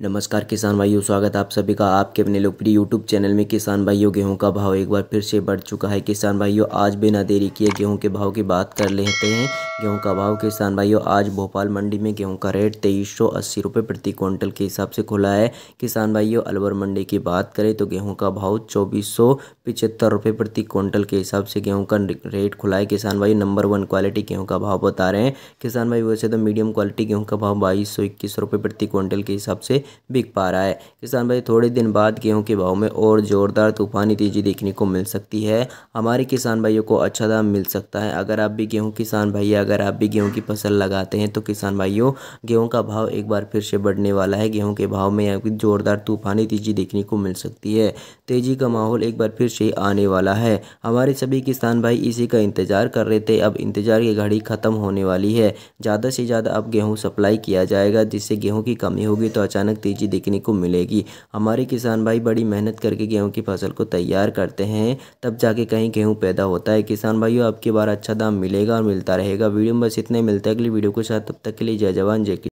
नमस्कार किसान भाइयों स्वागत आप सभी का आपके अपने लोकप्रिय यूट्यूब चैनल में किसान भाइयों गेहूं का भाव एक बार फिर से बढ़ चुका है किसान भाइयों आज बिना देरी किए गेहूं के भाव की बात कर लेते हैं गेहूं का भाव किसान भाइयों आज भोपाल मंडी में गेहूं का रेट तेईस सौ अस्सी रुपये प्रति क्विंटल के हिसाब से खुला है किसान भाइयों अलवर मंडी की बात करें तो गेहूँ का भाव चौबीस सौ रुपये प्रति क्विंटल के हिसाब से गेहूँ का रेट खुला है किसान भाई नंबर वन क्वालिटी गेहूँ का भाव बता रहे हैं किसान भाई वैसे तो मीडियम क्वालिटी गेहूँ का भाव बाईस सौ इक्कीस रुपये प्रति क्विंटल के हिसाब से बिक पा रहा है किसान भाई थोड़े दिन बाद गेहूँ के भाव में और ज़ोरदार तूफानी तेज़ी देखने को मिल सकती है हमारे किसान भाइयों को अच्छा दाम मिल सकता है अगर आप भी गेहूँ किसान भाई अगर आप भी गेहूँ की फसल लगाते हैं तो किसान भाइयों गेहूँ का भाव एक बार फिर से बढ़ने वाला है गेहूँ के भाव में ज़ोरदार तूफानी तेज़ी देखने को मिल सकती है तेज़ी का माहौल एक बार फिर से आने वाला है हमारे सभी किसान भाई इसी का इंतज़ार कर रहे थे अब इंतज़ार की घड़ी ख़त्म होने वाली है ज़्यादा से ज़्यादा अब गेहूँ सप्लाई किया जाएगा जिससे गेहूँ की कमी होगी तो अचानक अचानक तेज़ी देखने को मिलेगी हमारे किसान भाई बड़ी मेहनत करके गेहूँ की फसल को तैयार करते हैं तब जाके कहीं गेहूँ पैदा होता है किसान भाइयों आपके बार अच्छा दाम मिलेगा और मिलता रहेगा वीडियो में बस इतने मिलते हैं अगली वीडियो के साथ तब तक के लिए जय जवान जय